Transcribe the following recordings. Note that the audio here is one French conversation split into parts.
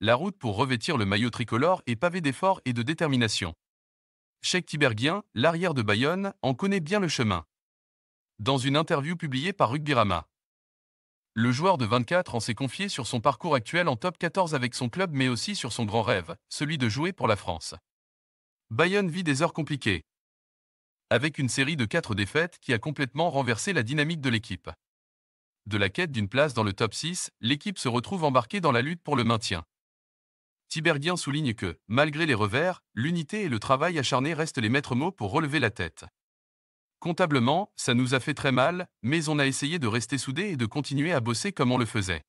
la route pour revêtir le maillot tricolore est pavée d'efforts et de détermination. Cheikh Tiberguien, l'arrière de Bayonne, en connaît bien le chemin. Dans une interview publiée par Rugbyrama, le joueur de 24 ans s'est confié sur son parcours actuel en top 14 avec son club mais aussi sur son grand rêve, celui de jouer pour la France. Bayonne vit des heures compliquées. Avec une série de 4 défaites qui a complètement renversé la dynamique de l'équipe. De la quête d'une place dans le top 6, l'équipe se retrouve embarquée dans la lutte pour le maintien. Tiberdien souligne que, malgré les revers, l'unité et le travail acharné restent les maîtres mots pour relever la tête. Comptablement, ça nous a fait très mal, mais on a essayé de rester soudés et de continuer à bosser comme on le faisait.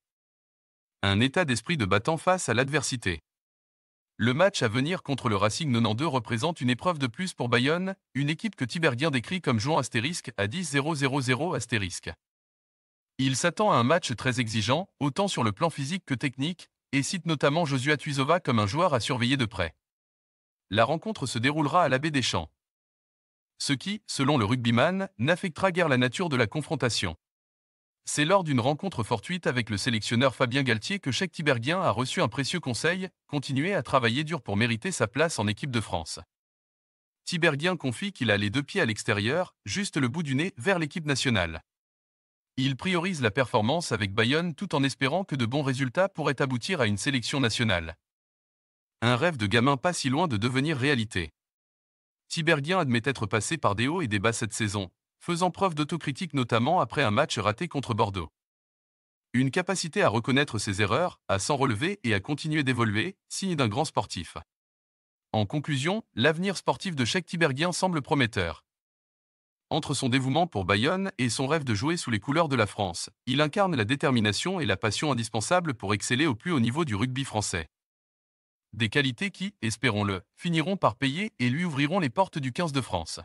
Un état d'esprit de battant face à l'adversité. Le match à venir contre le Racing 92 représente une épreuve de plus pour Bayonne, une équipe que Tiberdien décrit comme jouant astérisque à 10-0-0-0 Il s'attend à un match très exigeant, autant sur le plan physique que technique, et cite notamment Josua Tuisova comme un joueur à surveiller de près. La rencontre se déroulera à l'abbé des Champs. Ce qui, selon le rugbyman, n'affectera guère la nature de la confrontation. C'est lors d'une rencontre fortuite avec le sélectionneur Fabien Galtier que chaque Tiberghien a reçu un précieux conseil, continuer à travailler dur pour mériter sa place en équipe de France. Tiberghien confie qu'il a les deux pieds à l'extérieur, juste le bout du nez vers l'équipe nationale il priorise la performance avec Bayonne tout en espérant que de bons résultats pourraient aboutir à une sélection nationale. Un rêve de gamin pas si loin de devenir réalité. Tiberghien admet être passé par des hauts et des bas cette saison, faisant preuve d'autocritique notamment après un match raté contre Bordeaux. Une capacité à reconnaître ses erreurs, à s'en relever et à continuer d'évoluer, signe d'un grand sportif. En conclusion, l'avenir sportif de chaque Tiberghien semble prometteur. Entre son dévouement pour Bayonne et son rêve de jouer sous les couleurs de la France, il incarne la détermination et la passion indispensables pour exceller au plus haut niveau du rugby français. Des qualités qui, espérons-le, finiront par payer et lui ouvriront les portes du 15 de France.